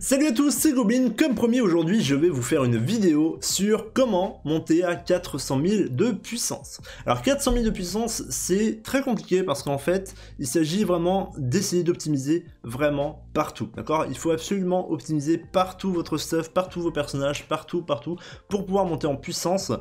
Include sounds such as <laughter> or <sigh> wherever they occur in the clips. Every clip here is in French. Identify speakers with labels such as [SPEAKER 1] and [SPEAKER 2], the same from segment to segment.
[SPEAKER 1] Salut à tous, c'est Goblin. Comme promis, aujourd'hui, je vais vous faire une vidéo sur comment monter à 400 000 de puissance. Alors, 400 000 de puissance, c'est très compliqué parce qu'en fait, il s'agit vraiment d'essayer d'optimiser vraiment partout, d'accord Il faut absolument optimiser partout votre stuff, partout vos personnages, partout, partout, pour pouvoir monter en puissance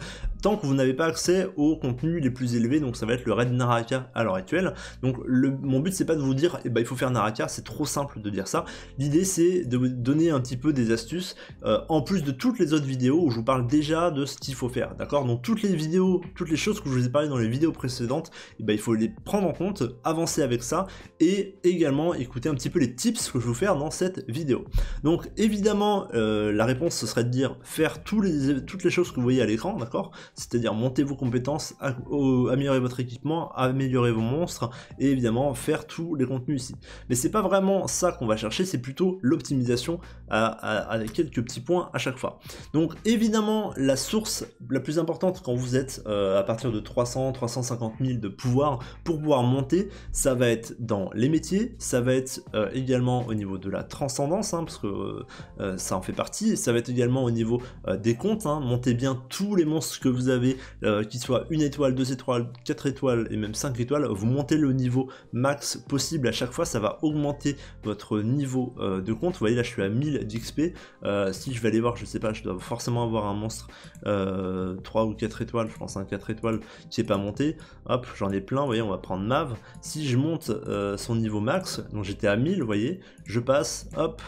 [SPEAKER 1] tant que vous n'avez pas accès aux contenus les plus élevés, donc ça va être le raid Naraka à l'heure actuelle. Donc le, mon but c'est pas de vous dire, eh ben, il faut faire Naraka, c'est trop simple de dire ça. L'idée c'est de vous donner un petit peu des astuces, euh, en plus de toutes les autres vidéos où je vous parle déjà de ce qu'il faut faire, d'accord Donc toutes les vidéos, toutes les choses que je vous ai parlé dans les vidéos précédentes, eh ben, il faut les prendre en compte, avancer avec ça, et également écouter un petit peu les tips que vous faire dans cette vidéo. Donc évidemment, euh, la réponse ce serait de dire faire tous les, toutes les choses que vous voyez à l'écran, d'accord C'est-à-dire monter vos compétences, améliorer votre équipement, améliorer vos monstres, et évidemment faire tous les contenus ici. Mais c'est pas vraiment ça qu'on va chercher, c'est plutôt l'optimisation à, quelques petits points à chaque fois. Donc évidemment, la source la plus importante quand vous êtes euh, à partir de 300, 350 000 de pouvoir pour pouvoir monter, ça va être dans les métiers, ça va être euh, également au niveau de la transcendance, hein, parce que euh, euh, ça en fait partie. Ça va être également au niveau euh, des comptes. Hein. Montez bien tous les monstres que vous avez, qu'ils soient une étoile, deux étoiles, quatre étoiles et même cinq étoiles. Vous montez le niveau max possible à chaque fois. Ça va augmenter votre niveau de compte. Vous voyez là, je suis à 1000 d'XP. si je vais aller voir, je sais pas, je dois forcément avoir un monstre 3 ou 4 étoiles, je pense un 4 étoiles qui n'est pas monté. Hop, j'en ai plein. voyez, on va prendre Mav. Si je monte son niveau max, donc j'étais à 1000, vous voyez, je passe, hop,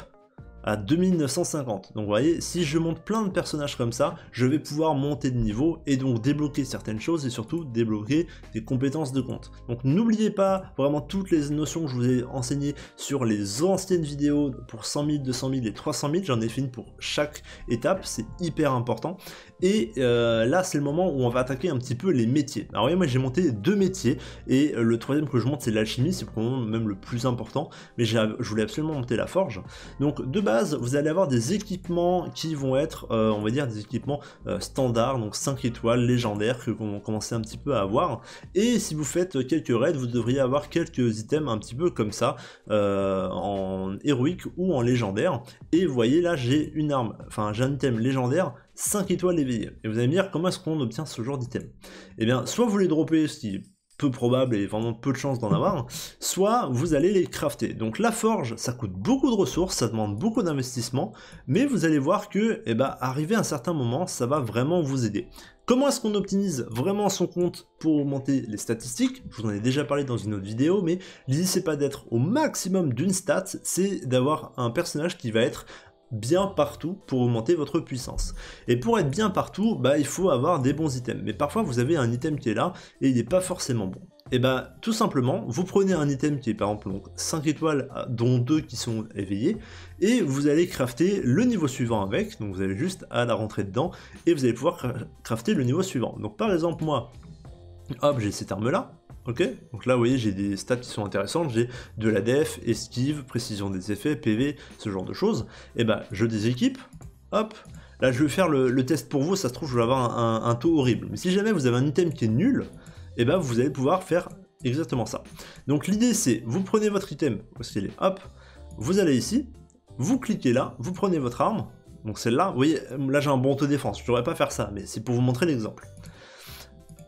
[SPEAKER 1] à 2950. Donc vous voyez, si je monte plein de personnages comme ça, je vais pouvoir monter de niveau et donc débloquer certaines choses et surtout débloquer des compétences de compte. Donc n'oubliez pas vraiment toutes les notions que je vous ai enseignées sur les anciennes vidéos pour 100 000, 200 000 et 300 000. J'en ai fini pour chaque étape, c'est hyper important. Et euh, là, c'est le moment où on va attaquer un petit peu les métiers. Alors voyez, moi j'ai monté deux métiers, et euh, le troisième que je monte, c'est l'alchimie, c'est probablement même le plus important, mais je voulais absolument monter la forge. Donc de base, vous allez avoir des équipements qui vont être, euh, on va dire, des équipements standards, donc 5 étoiles, légendaires, que vous commencez un petit peu à avoir. Et si vous faites quelques raids, vous devriez avoir quelques items un petit peu comme ça, en héroïque ou en légendaire. Et vous voyez là, j'ai une arme, enfin j'ai un item légendaire 5 étoiles éveillées. Et vous allez me dire, comment est-ce qu'on obtient ce genre d'item Eh bien, soit vous les dropez, ce qui est peu probable et vraiment peu de chance d'en <laughs> avoir, soit vous allez les crafter. Donc la forge, ça coûte beaucoup de ressources, ça demande beaucoup d'investissement, mais vous allez voir que, eh ben, arrivé à un certain moment, ça va vraiment vous aider. Comment est-ce qu'on optimise vraiment son compte pour augmenter les statistiques Je vous en ai déjà parlé dans une autre vidéo, mais l'idée c'est pas d'être au maximum d'une stat, c'est d'avoir un personnage qui va être bien partout pour augmenter votre puissance. Et pour être bien partout, bah, il faut avoir des bons items. Mais parfois vous avez un item qui est là et il n'est pas forcément bon. Et bien bah, tout simplement, vous prenez un item qui est par exemple donc, 5 étoiles, euh, dont 2 qui sont éveillées, et vous allez crafter le niveau suivant avec, donc vous allez juste à la rentrée dedans, et vous allez pouvoir crafter le niveau suivant. Donc par exemple moi, hop j'ai cette arme là, Ok, donc là vous voyez j'ai des stats qui sont intéressantes, j'ai de la def, esquive, précision des effets, PV, ce genre de choses. Et eh ben je déséquipe, hop, là je vais faire le, test pour vous, ça se trouve je vais avoir un, taux horrible. Mais si jamais vous avez un item qui est nul, et eh ben vous allez pouvoir faire exactement ça. Donc l'idée c'est, vous prenez votre item, parce est, hop, vous allez ici, vous cliquez là, vous prenez votre arme, donc celle-là, vous voyez, là j'ai un bon taux de défense, je ne devrais pas faire ça, mais c'est pour vous montrer l'exemple.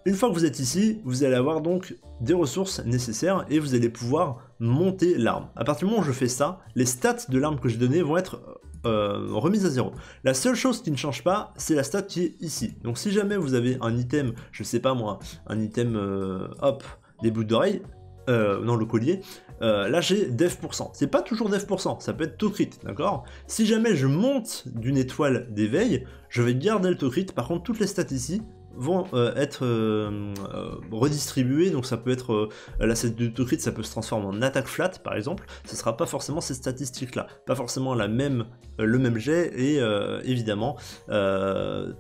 [SPEAKER 1] Une fois que vous êtes ici, vous allez avoir donc des ressources nécessaires et vous allez pouvoir monter l'arme. À partir du moment où je fais ça, les stats de l'arme que j'ai donné vont être euh, euh, remises à zéro. La seule chose qui ne change pas, c'est la stat qui est ici. Donc si jamais vous avez un item, je sais pas moi, un item, euh, hop, des bouts d'oreilles, euh, non le collier, là j'ai dev%. C'est pas toujours dev%, ça peut être tocrit, d'accord Si jamais je monte d'une étoile d'éveil, je vais garder le tocrit, par contre toutes les stats ici vont euh, être euh, euh, redistribués, donc ça peut être la l'asset de crit ça peut se transformer en attaque flat par exemple, ce sera pas forcément ces statistiques là, pas forcément la même, le même jet, et évidemment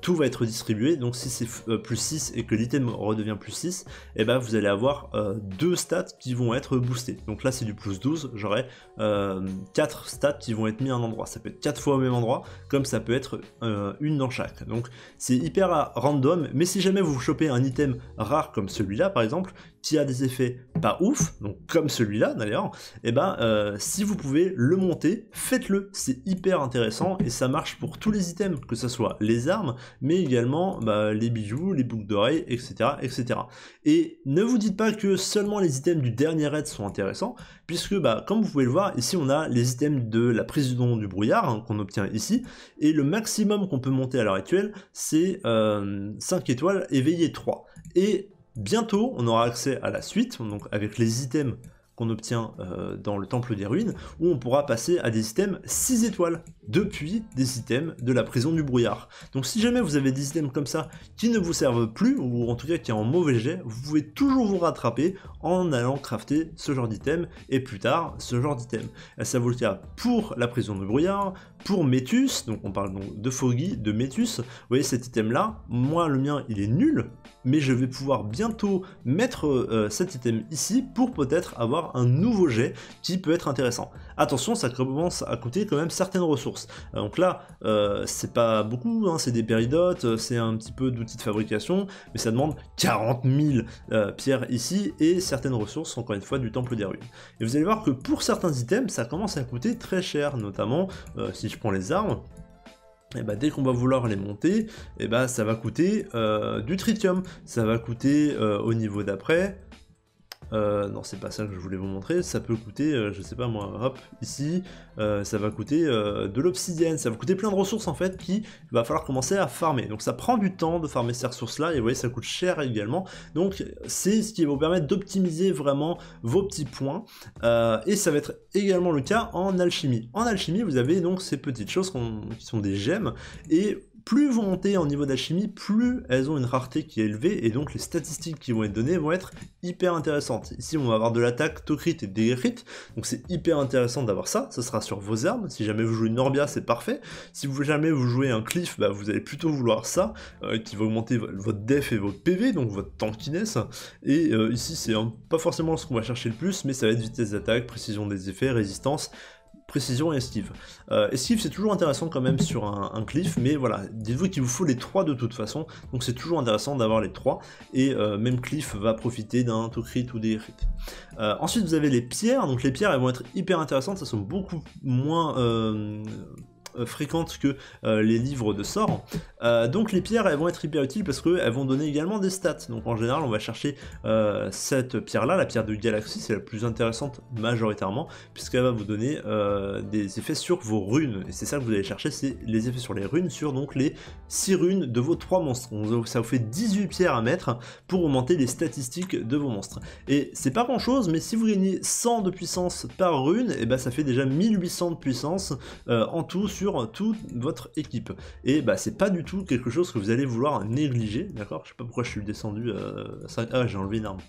[SPEAKER 1] tout va être distribué donc si c'est plus 6 et que l'item redevient plus 6, et eh ben vous allez avoir deux stats qui vont être boostés, donc là c'est du plus 12, j'aurai 4 stats qui vont être mis à un endroit, ça peut être 4 fois au même endroit, comme ça peut être une dans chaque, donc c'est hyper random, mais si jamais vous chopez un item rare comme celui-là par exemple, a des effets pas ouf, donc comme celui-là d'ailleurs, et eh ben euh, si vous pouvez le monter, faites-le, c'est hyper intéressant et ça marche pour tous les items, que ce soit les armes, mais également bah, les bijoux, les boucles d'oreilles, etc., etc. Et ne vous dites pas que seulement les items du dernier raid sont intéressants, puisque bah, comme vous pouvez le voir, ici on a les items de la prise du brouillard hein, qu'on obtient ici, et le maximum qu'on peut monter à l'heure actuelle, c'est 5 euh, étoiles éveillé 3. Et Bientôt, on aura accès à la suite, donc avec les items qu'on obtient euh, dans le Temple des Ruines, où on pourra passer à des items 6 étoiles, depuis des items de la prison du brouillard. Donc si jamais vous avez des items comme ça qui ne vous servent plus, ou en tout cas qui est en mauvais jet, vous pouvez toujours vous rattraper en allant crafter ce genre d'item, et plus tard, ce genre d'item. Ça vaut le cas pour la prison du brouillard, pour Métus, donc on parle donc de Foggy, de Métus, vous voyez cet item là, moi le mien il est nul, mais je vais pouvoir bientôt mettre euh, cet item ici pour peut-être avoir un nouveau jet qui peut être intéressant. Attention, ça commence à coûter quand même certaines ressources. Euh, donc là, euh, c'est pas beaucoup, hein, c'est des péridotes, c'est un petit peu d'outils de fabrication, mais ça demande 40 000 pierres ici et certaines ressources, encore une fois, du Temple des Ruines. Et vous allez voir que pour certains items, ça commence à coûter très cher, notamment si je prend les armes, et eh bah ben, dès qu'on va vouloir les monter, et eh bah ben, ça va coûter euh, du tritium, ça va coûter euh, au niveau d'après euh, non, c'est pas ça que je voulais vous montrer. Ça peut coûter, euh, je sais pas moi, hop, ici, euh, ça va coûter de l'obsidienne. Ça va coûter plein de ressources en fait qui va falloir commencer à farmer. Donc ça prend du temps de farmer ces ressources-là et vous voyez, ça coûte cher également. Donc c'est ce qui va vous permettre d'optimiser vraiment vos petits points. et ça va être également le cas en alchimie. En alchimie, vous avez donc ces petites choses qui sont des gemmes et plus vous montez en niveau d'alchimie, plus elles ont une rareté qui est élevée, et donc les statistiques qui vont être données vont être hyper intéressantes. Ici, on va avoir de l'attaque, tocrit et dégrit, donc c'est hyper intéressant d'avoir ça, ça sera sur vos armes, si jamais vous jouez une Norbia, c'est parfait, si vous, jamais vous jouez un Cliff, bah, vous allez plutôt vouloir ça, euh, qui va augmenter votre def et votre PV, donc votre tankiness, et euh, ici, c'est pas forcément ce qu'on va chercher le plus, mais ça va être vitesse d'attaque, précision des effets, résistance, précision et esquive. Euh, esquive, c'est toujours intéressant quand même sur un, cliff, mais voilà, dites-vous qu'il vous faut les trois de toute façon, donc c'est toujours intéressant d'avoir les trois, et euh, même cliff va profiter d'un tocrit ou des crit. ensuite, vous avez les pierres, donc les pierres, elles vont être hyper intéressantes, elles sont beaucoup moins euh, euh, fréquente que euh, les livres de sorts. Euh, donc les pierres, elles vont être hyper utiles parce qu'elles vont donner également des stats. Donc en général, on va chercher cette pierre-là, la pierre de galaxie, c'est la plus intéressante majoritairement, puisqu'elle va vous donner des effets sur vos runes. Et c'est ça que vous allez chercher, c'est les effets sur les runes, sur donc les 6 runes de vos 3 monstres. ça vous fait 18 pierres à mettre pour augmenter les statistiques de vos monstres. Et c'est pas grand chose, mais si vous gagnez 100 de puissance par rune, et eh ben ça fait déjà 1800 de puissance en tout sur toute votre équipe. Et bah c'est pas du tout quelque chose que vous allez vouloir négliger, d'accord Je sais pas pourquoi je suis descendu euh, à 5... Ah j'ai enlevé une arme.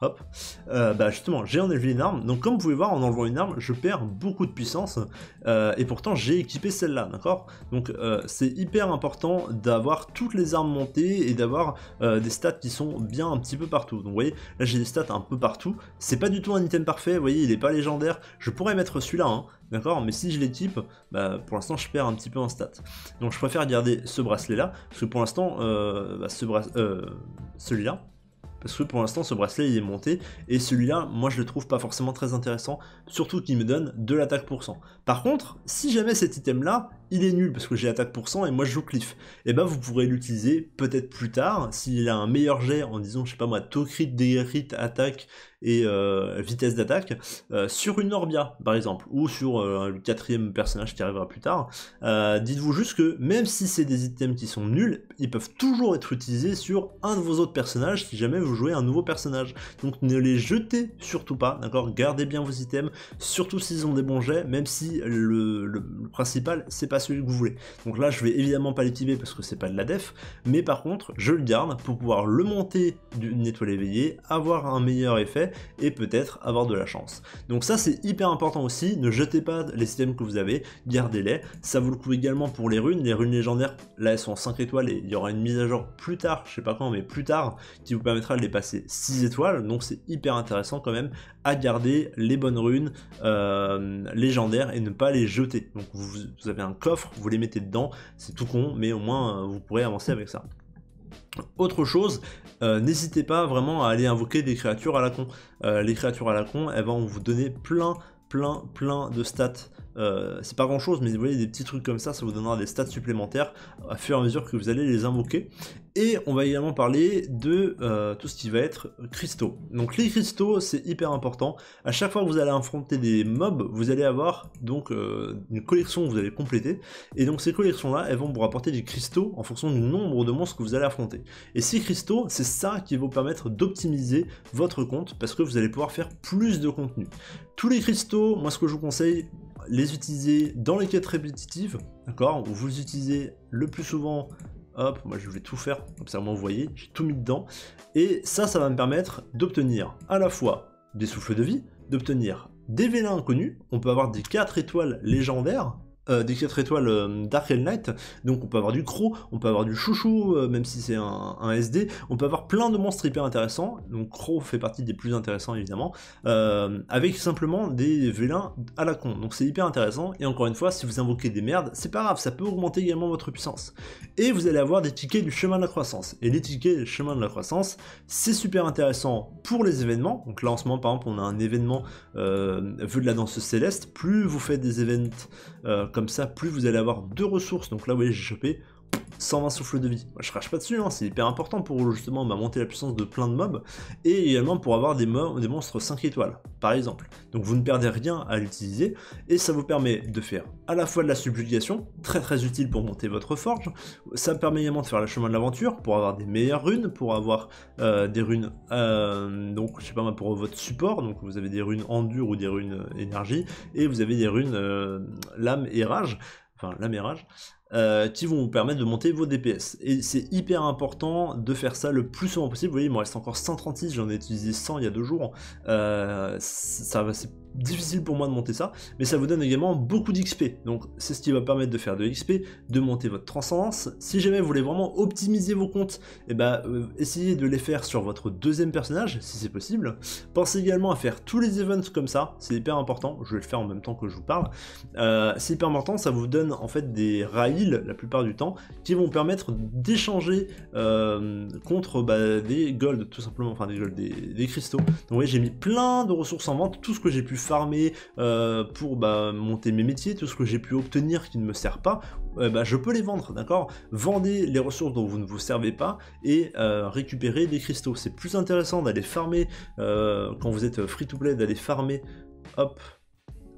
[SPEAKER 1] Hop, euh, bah justement, j'ai enlevé une arme. Donc, comme vous pouvez voir, en enlevant une arme, je perds beaucoup de puissance. Euh, et pourtant, j'ai équipé celle-là, d'accord Donc, euh, c'est hyper important d'avoir toutes les armes montées et d'avoir des stats qui sont bien un petit peu partout. Donc, vous voyez, là, j'ai des stats un peu partout. C'est pas du tout un item parfait, vous voyez, il est pas légendaire. Je pourrais mettre celui-là, hein, D'accord Mais si je l'équipe, bah, pour l'instant je perds un petit peu en stats. Donc je préfère garder ce bracelet là, parce que pour l'instant, bah, ce bracelet... euh, celui-là, parce que pour l'instant ce bracelet il est monté et celui-là moi je le trouve pas forcément très intéressant surtout qu'il me donne de l'attaque pour cent. Par contre si jamais cet item là il est nul parce que j'ai attaque pour 100 et moi je joue cliff. Et eh bah ben, vous pourrez l'utiliser peut-être plus tard s'il a un meilleur jet en disant je sais pas moi tocrit, dégrit, attaque et euh, vitesse d'attaque euh, sur une Orbia par exemple ou sur le euh, quatrième personnage qui arrivera plus tard. Dites-vous juste que même si c'est des items qui sont nuls, ils peuvent toujours être utilisés sur un de vos autres personnages si jamais vous jouez un nouveau personnage. Donc ne les jetez surtout pas, d'accord Gardez bien vos items, surtout s'ils ont des bons jets, même si le principal c'est pas celui que vous voulez. Donc là, je vais évidemment pas l'activer parce que c'est pas de la def, mais par contre, je le garde pour pouvoir le monter d'une étoile éveillée, avoir un meilleur effet et peut-être avoir de la chance. Donc ça, c'est hyper important aussi. Ne jetez pas les systèmes que vous avez, gardez-les. Ça vous le coup également pour les runes. Les runes légendaires, là, elles sont 5 étoiles et il y aura une mise à jour plus tard, je sais pas quand, mais plus tard, qui vous permettra de les passer 6 étoiles. Donc c'est hyper intéressant quand même à garder les bonnes runes euh, légendaires et ne pas les jeter. Donc vous, avez un vous les mettez dedans, c'est tout con, mais au moins euh, vous pourrez avancer avec ça. Autre chose, euh, n'hésitez pas vraiment à aller invoquer des créatures à la con. Euh, les créatures à la con, elles vont vous donner plein, plein, plein de stats. Euh, c'est pas grand chose, mais vous voyez, des petits trucs comme ça, ça vous donnera des stats supplémentaires à fur et à mesure que vous allez les invoquer. Et on va également parler de euh, tout ce qui va être cristaux. Donc les cristaux, c'est hyper important. À chaque fois que vous allez affronter des mobs, vous allez avoir donc euh, une collection que vous allez compléter. Et donc ces collections-là, elles vont vous rapporter des cristaux en fonction du nombre de monstres que vous allez affronter. Et ces cristaux, c'est ça qui va vous permettre d'optimiser votre compte parce que vous allez pouvoir faire plus de contenu. Tous les cristaux, moi ce que je vous conseille, les utiliser dans les quêtes répétitives, d'accord Vous les utilisez le plus souvent, hop, moi je vais tout faire, comme ça vous voyez, j'ai tout mis dedans, et ça, ça va me permettre d'obtenir à la fois des souffles de vie, d'obtenir des vélins inconnus, on peut avoir des 4 étoiles légendaires, euh, des 4 étoiles euh, Dark and Knight. Donc on peut avoir du Crow, on peut avoir du Chouchou, euh, même si c'est un, SD. On peut avoir plein de monstres hyper intéressants. Donc Crow fait partie des plus intéressants évidemment. avec simplement des vélins à la con. Donc c'est hyper intéressant. Et encore une fois, si vous invoquez des merdes, c'est pas grave, ça peut augmenter également votre puissance. Et vous allez avoir des tickets du chemin de la croissance. Et les tickets chemin de la croissance, c'est super intéressant pour les événements. Donc là en ce moment par exemple on a un événement Vue de la danse céleste. Plus vous faites des événements comme ça, plus vous allez avoir deux ressources, donc là, vous voyez, j'ai chopé 120 souffles de vie. Moi, je crache pas dessus, hein, c'est hyper important pour justement bah, monter la puissance de plein de mobs et également pour avoir des, des monstres 5 étoiles, par exemple. Donc vous ne perdez rien à l'utiliser et ça vous permet de faire à la fois de la subjugation, très très utile pour monter votre forge, ça permet également de faire le chemin de l'aventure pour avoir des meilleures runes, pour avoir euh, des runes, euh, donc je sais pas moi, pour votre support, donc vous avez des runes dur ou des runes énergie et vous avez des runes euh, lame et rage enfin rage euh, qui vont vous permettre de monter vos DPS. Et c'est hyper important de faire ça le plus souvent possible. Vous voyez, il me reste encore 136, j'en ai utilisé 100 il y a deux jours. Euh, c'est difficile pour moi de monter ça, mais ça vous donne également beaucoup d'XP. Donc c'est ce qui va permettre de faire de l'XP, de monter votre transcendance. Si jamais vous voulez vraiment optimiser vos comptes, et eh ben, euh, essayez de les faire sur votre deuxième personnage, si c'est possible. Pensez également à faire tous les events comme ça, c'est hyper important. Je vais le faire en même temps que je vous parle. c'est hyper important, ça vous donne en fait des rails la plupart du temps, qui vont permettre d'échanger euh, contre bah, des golds tout simplement, enfin des gold des, cristaux. Donc vous j'ai mis plein de ressources en vente, tout ce que j'ai pu farmer euh, pour bah, monter mes métiers, tout ce que j'ai pu obtenir qui ne me sert pas, euh, bah, je peux les vendre, d'accord Vendez les ressources dont vous ne vous servez pas et récupérez des cristaux. C'est plus intéressant d'aller farmer quand vous êtes free to play, d'aller farmer, hop,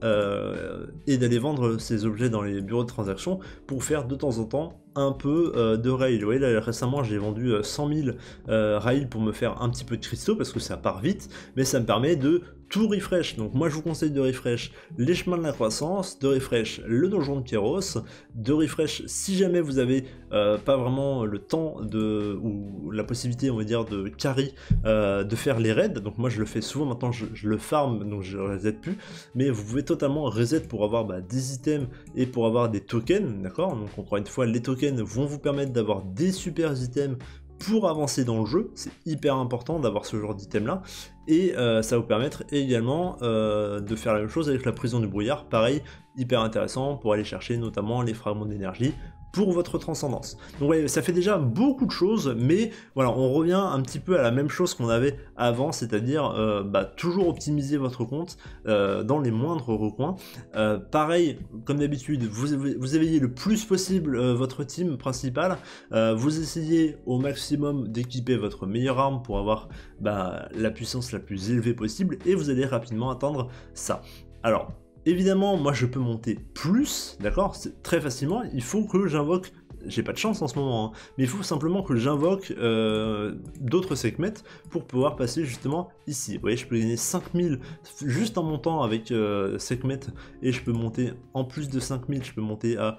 [SPEAKER 1] euh, et d'aller vendre ces objets dans les bureaux de transaction pour faire de temps en temps un peu euh, de rail. Vous voyez, là, récemment, j'ai vendu 100 euh, 000 euh, rails pour me faire un petit peu de cristaux parce que ça part vite, mais ça me permet de tout refresh. Donc moi je vous conseille de refresh les chemins de la croissance, de refresh le donjon de Kairos, de refresh si jamais vous avez pas vraiment le temps de ou la possibilité on va dire de carry de faire les raids. Donc moi je le fais souvent maintenant je, le farm donc je reset plus, mais vous pouvez totalement reset pour avoir bah, des items et pour avoir des tokens, d'accord Donc encore une fois les tokens vont vous permettre d'avoir des super items pour avancer dans le jeu, c'est hyper important d'avoir ce genre d'item là, et euh, ça vous permettre également euh, de faire la même chose avec la prison du brouillard, pareil, hyper intéressant pour aller chercher notamment les fragments d'énergie pour votre transcendance. Donc ouais, ça fait déjà beaucoup de choses, mais voilà, on revient un petit peu à la même chose qu'on avait avant, c'est-à-dire euh, bah, toujours optimiser votre compte euh, dans les moindres recoins. Euh, pareil, comme d'habitude, vous, vous éveillez le plus possible votre team principal vous essayez au maximum d'équiper votre meilleure arme pour avoir bah, la puissance la plus élevée possible, et vous allez rapidement atteindre ça. Alors, Évidemment, moi je peux monter plus, d'accord Très facilement, il faut que j'invoque j'ai pas de chance en ce moment, hein, mais il faut simplement que j'invoque euh, d'autres segments pour pouvoir passer justement ici. Vous voyez, je peux gagner 5000 juste en montant avec euh, et je peux monter en plus de 5000, je peux monter à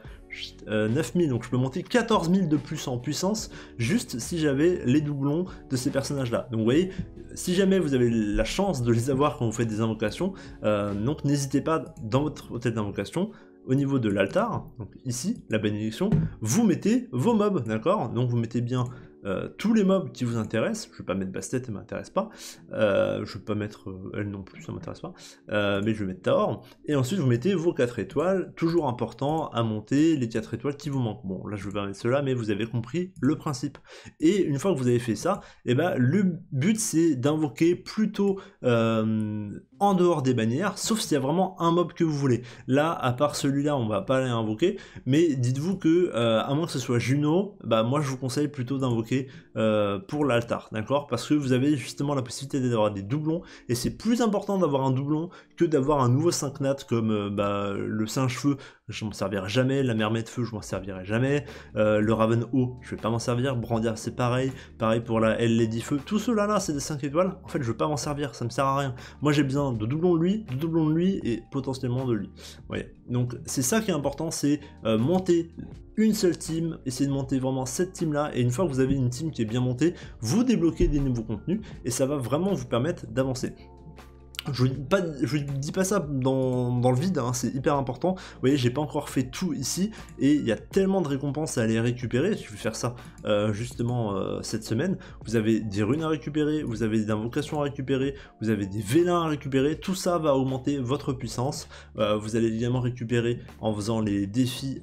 [SPEAKER 1] 9000, euh, donc je peux monter 14000 de plus en puissance, juste si j'avais les doublons de ces personnages-là. Donc vous voyez, si jamais vous avez la chance de les avoir quand vous faites des invocations, euh, donc n'hésitez pas dans votre tête d'invocation, au niveau de l'altar, donc ici, la bénédiction, vous mettez vos mobs, d'accord Donc vous mettez bien euh, tous les mobs qui vous intéressent, je ne vais pas mettre Bastet, elle ne m'intéresse pas, euh, je ne vais pas mettre euh, elle non plus, ça ne m'intéresse pas, mais je vais mettre Taor, et ensuite vous mettez vos 4 étoiles, toujours important à monter les 4 étoiles qui vous manquent. Bon, là je vais pas mettre cela, mais vous avez compris le principe. Et une fois que vous avez fait ça, et eh ben, le but c'est d'invoquer plutôt en dehors des bannières, sauf s'il y a vraiment un mob que vous voulez. Là, à part celui-là, on va pas l'invoquer, mais dites-vous que, à moins que ce soit Juno, bah, moi je vous conseille plutôt d'invoquer euh, pour l'altar, d'accord Parce que vous avez justement la possibilité d'avoir des doublons, et c'est plus important d'avoir un doublon que d'avoir un nouveau 5 nat comme euh, bah, le singe-feu, je m'en servirai jamais, la mermette feu, je m'en servirai jamais, euh, le raven haut je vais pas m'en servir, Brandir, c'est pareil, pareil pour la Lady Feu, tout cela là c'est des 5 étoiles, en fait je vais pas m'en servir, ça me sert à rien. Moi j'ai besoin de doublons de lui, de doublons de lui et potentiellement de lui. Voyez. Donc c'est ça qui est important, c'est monter une seule team, essayez de monter vraiment cette team là et une fois que vous avez une team qui est bien montée, vous débloquez des nouveaux contenus et ça va vraiment vous permettre d'avancer. Je ne vous dis pas ça dans, le vide, hein, c'est hyper important. Vous voyez, j'ai pas encore fait tout ici, et il y a tellement de récompenses à aller récupérer. Je vais faire ça euh, justement euh, cette semaine. Vous avez des runes à récupérer, vous avez des invocations à récupérer, vous avez des vélins à récupérer. Tout ça va augmenter votre puissance. Euh, vous allez évidemment récupérer en faisant les défis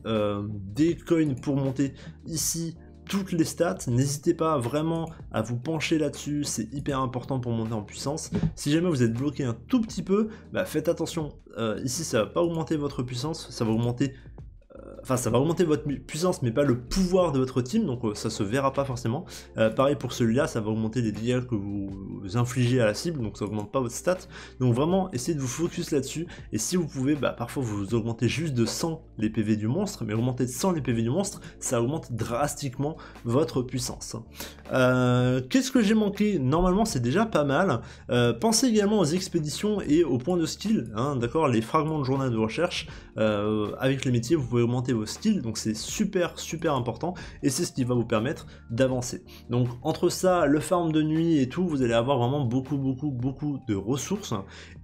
[SPEAKER 1] des coins pour monter ici toutes les stats. N'hésitez pas vraiment à vous pencher là-dessus, c'est hyper important pour monter en puissance. Si jamais vous êtes bloqué un tout petit peu, bah, faites attention. Euh, ici, ça va pas augmenter votre puissance, ça va augmenter enfin ça va augmenter votre puissance mais pas le pouvoir de votre team donc euh, ça se verra pas forcément. Euh, pareil pour celui-là ça va augmenter les dégâts que vous infligez à la cible donc ça augmente pas votre stat donc vraiment essayez de vous focus là-dessus et si vous pouvez bah, parfois vous augmentez juste de 100 les PV du monstre mais augmenter de 100 les PV du monstre ça augmente drastiquement votre puissance. Euh, qu'est-ce que j'ai manqué Normalement c'est déjà pas mal. pensez également aux expéditions et aux points de skill, hein, d'accord, les fragments de journal de recherche avec les métiers vous pouvez augmenter style donc c'est super super important et c'est ce qui va vous permettre d'avancer. Donc entre ça, le farm de nuit et tout, vous allez avoir vraiment beaucoup beaucoup beaucoup de ressources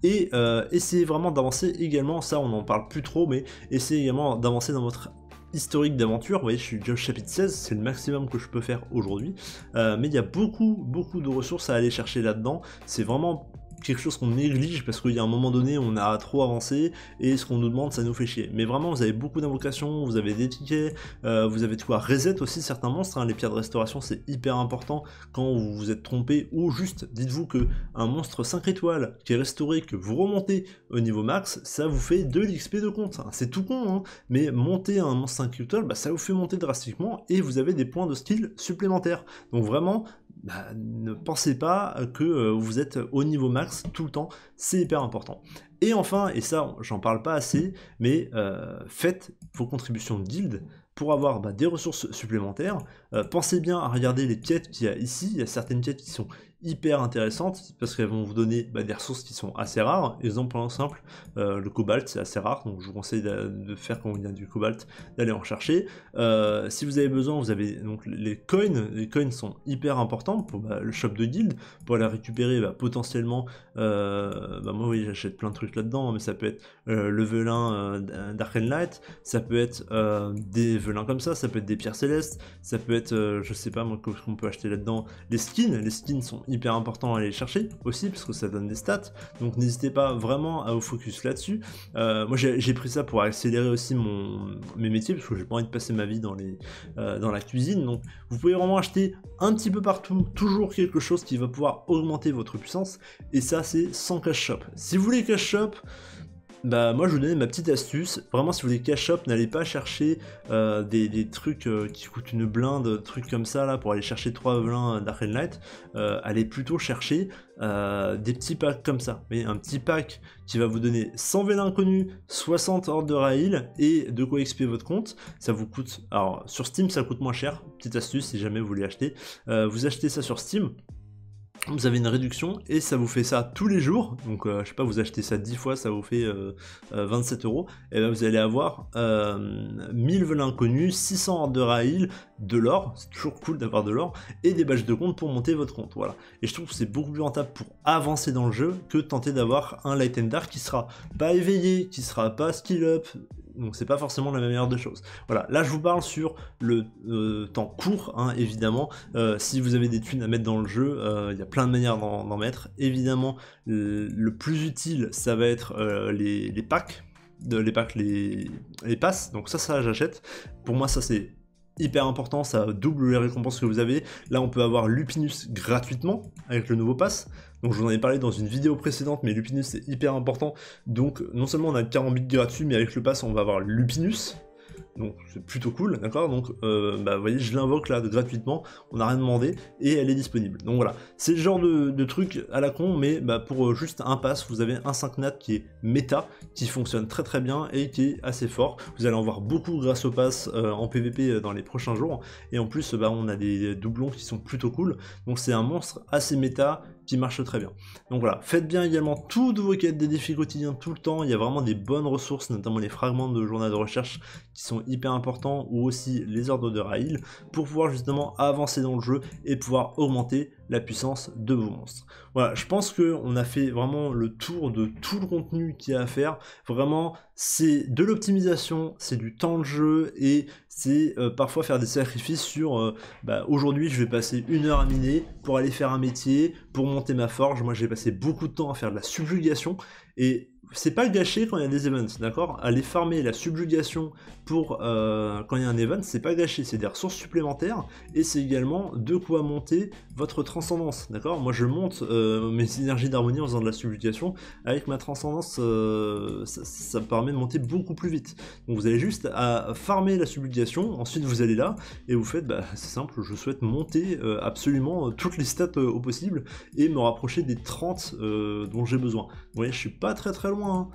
[SPEAKER 1] et euh, essayez vraiment d'avancer également, ça on n'en parle plus trop, mais essayez également d'avancer dans votre historique d'aventure, vous voyez je suis déjà chapitre 16, c'est le maximum que je peux faire aujourd'hui, euh, mais il y a beaucoup beaucoup de ressources à aller chercher là-dedans, c'est vraiment quelque chose qu'on néglige parce qu'il y a un moment donné on a trop avancé et ce qu'on nous demande ça nous fait chier. Mais vraiment vous avez beaucoup d'invocations, vous avez des tickets, euh, vous avez tout à reset aussi certains monstres, hein. les pierres de restauration c'est hyper important quand vous vous êtes trompé ou juste dites-vous que un monstre 5 étoiles qui est restauré, que vous remontez au niveau max, ça vous fait de l'XP de compte. Hein. C'est tout con hein. mais monter un monstre 5 étoiles bah, ça vous fait monter drastiquement et vous avez des points de style supplémentaires. Donc vraiment bah, ne pensez pas que euh, vous êtes au niveau max tout le temps, c'est hyper important. Et enfin, et ça j'en parle pas assez, mais euh, faites vos contributions de guild pour avoir bah, des ressources supplémentaires. Euh, pensez bien à regarder les pièces qu'il y a ici, il y a certaines pièces qui sont hyper intéressantes parce qu'elles vont vous donner bah, des ressources qui sont assez rares. Exemple simple, euh, le cobalt c'est assez rare, donc je vous conseille de, faire quand il y a du cobalt d'aller en chercher. Euh, si vous avez besoin, vous avez donc les coins. Les coins sont hyper importants pour bah, le shop de guild pour aller récupérer bah, potentiellement. Euh, moi oui j'achète plein de trucs là-dedans, mais ça peut être euh, le velin d'Arcane Light, ça peut être des velins comme ça, ça peut être des pierres célestes, ça peut être je sais pas moi qu'on peut acheter là-dedans les skins. Les skins sont hyper important à aller chercher aussi, parce que ça donne des stats. Donc n'hésitez pas vraiment à vous focus là-dessus. Euh, moi j'ai pris ça pour accélérer aussi mon, mes métiers, parce que j'ai pas envie de passer ma vie dans, les, euh, dans la cuisine. Donc vous pouvez vraiment acheter un petit peu partout, toujours quelque chose qui va pouvoir augmenter votre puissance. Et ça c'est sans cash shop. Si vous voulez cash shop, bah moi je vous donne ma petite astuce. Vraiment si vous voulez cash shop, n'allez pas chercher euh, des, trucs euh, qui coûtent une blinde, trucs comme ça là pour aller chercher 3 vélins Dark and Light. Euh, allez plutôt chercher des petits packs comme ça. Mais un petit pack qui va vous donner 100 vélins inconnus, 60 hordes de rail et de quoi expier votre compte. Ça vous coûte. Alors sur Steam ça coûte moins cher. Petite astuce si jamais vous voulez acheter. vous achetez ça sur Steam vous avez une réduction et ça vous fait ça tous les jours. Donc, euh, je sais pas, vous achetez ça 10 fois, ça vous fait 27€ euh, 27 euh, euros. Et bien, vous allez avoir 1000 velins connus, 600 de rail, de l'or, c'est toujours cool d'avoir de l'or, et des badges de compte pour monter votre compte. Voilà. Et je trouve que c'est beaucoup plus rentable pour avancer dans le jeu que tenter d'avoir un light and dark qui sera pas éveillé, qui sera pas skill up, donc c'est pas forcément la meilleure des choses. Voilà, là je vous parle sur le euh, temps court, hein, évidemment. Euh, si vous avez des thunes à mettre dans le jeu, euh, il y a plein de manières d'en mettre. Évidemment, le, plus utile, ça va être les, packs de les packs, les, les passes. Donc ça, ça j'achète. Pour moi, ça c'est hyper important, ça double les récompenses que vous avez. Là, on peut avoir Lupinus gratuitement avec le nouveau pass. Donc, je vous en ai parlé dans une vidéo précédente, mais Lupinus c'est hyper important. Donc, non seulement on a 40 bits gratuits, mais avec le pass, on va avoir Lupinus donc c'est plutôt cool, d'accord Donc euh, bah, vous voyez, je l'invoque là gratuitement, on n'a rien demandé, et elle est disponible. Donc voilà, c'est le genre de, truc à la con, mais bah, pour euh, juste un pass, vous avez un 5 nat qui est méta, qui fonctionne très très bien et qui est assez fort. Vous allez en voir beaucoup grâce au pass euh, en PvP dans les prochains jours, et en plus bah, on a des doublons qui sont plutôt cool, donc c'est un monstre assez méta, qui marche très bien. Donc voilà, faites bien également toutes vos quêtes des défis quotidiens tout le temps, il y a vraiment des bonnes ressources, notamment les fragments de journal de recherche qui sont hyper importants, ou aussi les ordres de Raïl, pour pouvoir justement avancer dans le jeu et pouvoir augmenter la puissance de vos monstres. Voilà, je pense qu'on a fait vraiment le tour de tout le contenu qu'il y a à faire. Vraiment, c'est de l'optimisation, c'est du temps de jeu et c'est euh, parfois faire des sacrifices sur euh, bah, aujourd'hui je vais passer une heure à miner pour aller faire un métier, pour monter ma forge. Moi j'ai passé beaucoup de temps à faire de la subjugation et c'est pas gâché quand il y a des events, d'accord Aller farmer la subjugation pour euh, quand il y a un event, c'est pas gâché, c'est des ressources supplémentaires et c'est également de quoi monter votre transcendance, d'accord Moi je monte euh, mes énergies d'harmonie en faisant de la subjugation, avec ma transcendance, euh, ça, me permet de monter beaucoup plus vite. Donc vous allez juste à farmer la subjugation, ensuite vous allez là et vous faites, bah, c'est simple, je souhaite monter absolument toutes les stats au possible et me rapprocher des 30 dont j'ai besoin. Vous voyez, je suis pas très très loin Hein.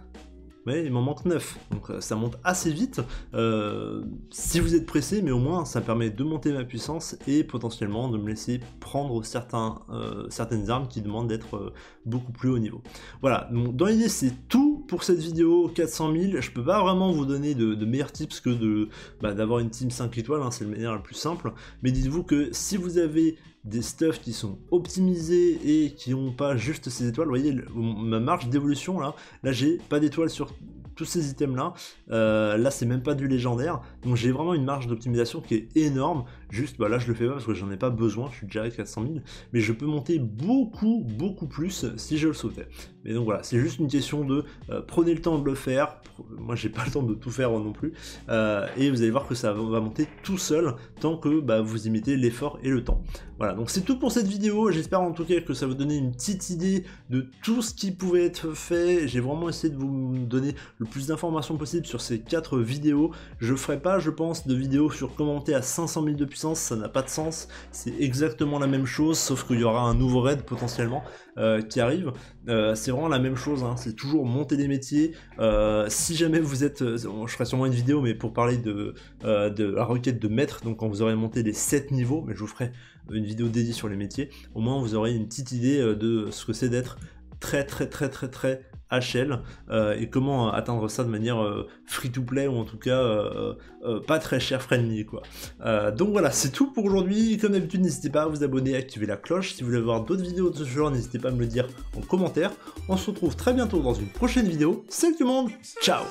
[SPEAKER 1] il m'en manque 9, donc euh, ça monte assez vite. Euh, si vous êtes pressé, mais au moins ça permet de monter ma puissance et potentiellement de me laisser prendre certains, euh, certaines armes qui demandent d'être beaucoup plus haut niveau. Voilà, donc dans l'idée c'est tout pour cette vidéo 400 000. Je peux pas vraiment vous donner de, meilleurs tips que bah, d'avoir une team 5 étoiles, hein. c'est le manière la plus simple. Mais dites-vous que si vous avez des stuffs qui sont optimisés et qui n'ont pas juste ces étoiles. Vous voyez ma marge d'évolution là, là j'ai pas d'étoiles sur tous ces items là. Euh, là c'est même pas du légendaire. Donc j'ai vraiment une marge d'optimisation qui est énorme. Juste bah là je le fais pas parce que j'en ai pas besoin, je suis déjà à 400 000. Mais je peux monter beaucoup beaucoup plus si je le souhaitais. Mais donc voilà, c'est juste une question de euh, prenez le temps de le faire. Moi j'ai pas le temps de tout faire non plus. Euh, et vous allez voir que ça va monter tout seul tant que bah, vous imitez l'effort et le temps. Voilà, donc c'est tout pour cette vidéo, j'espère en tout cas que ça vous donnait une petite idée de tout ce qui pouvait être fait, j'ai vraiment essayé de vous donner le plus d'informations possible sur ces quatre vidéos, je ferai pas je pense de vidéo sur comment monter à 500 000 de puissance, ça n'a pas de sens, c'est exactement la même chose, sauf qu'il y aura un nouveau raid potentiellement euh, qui arrive, euh, c'est vraiment la même chose, hein. c'est toujours monter des métiers, euh, si jamais vous êtes, je ferai sûrement une vidéo mais pour parler de, de la requête de maître, donc quand vous aurez monté les 7 niveaux, mais je vous ferai une vidéo dédiée sur les métiers, au moins vous aurez une petite idée euh, de ce que c'est d'être très très très très très HL euh, et comment euh, atteindre ça de manière free to play ou en tout cas pas très cher friendly quoi. donc voilà, c'est tout pour aujourd'hui. Comme d'habitude, n'hésitez pas à vous abonner, à activer la cloche. Si vous voulez voir d'autres vidéos de ce genre, n'hésitez pas à me le dire en commentaire. On se retrouve très bientôt dans une prochaine vidéo. Salut tout le monde, ciao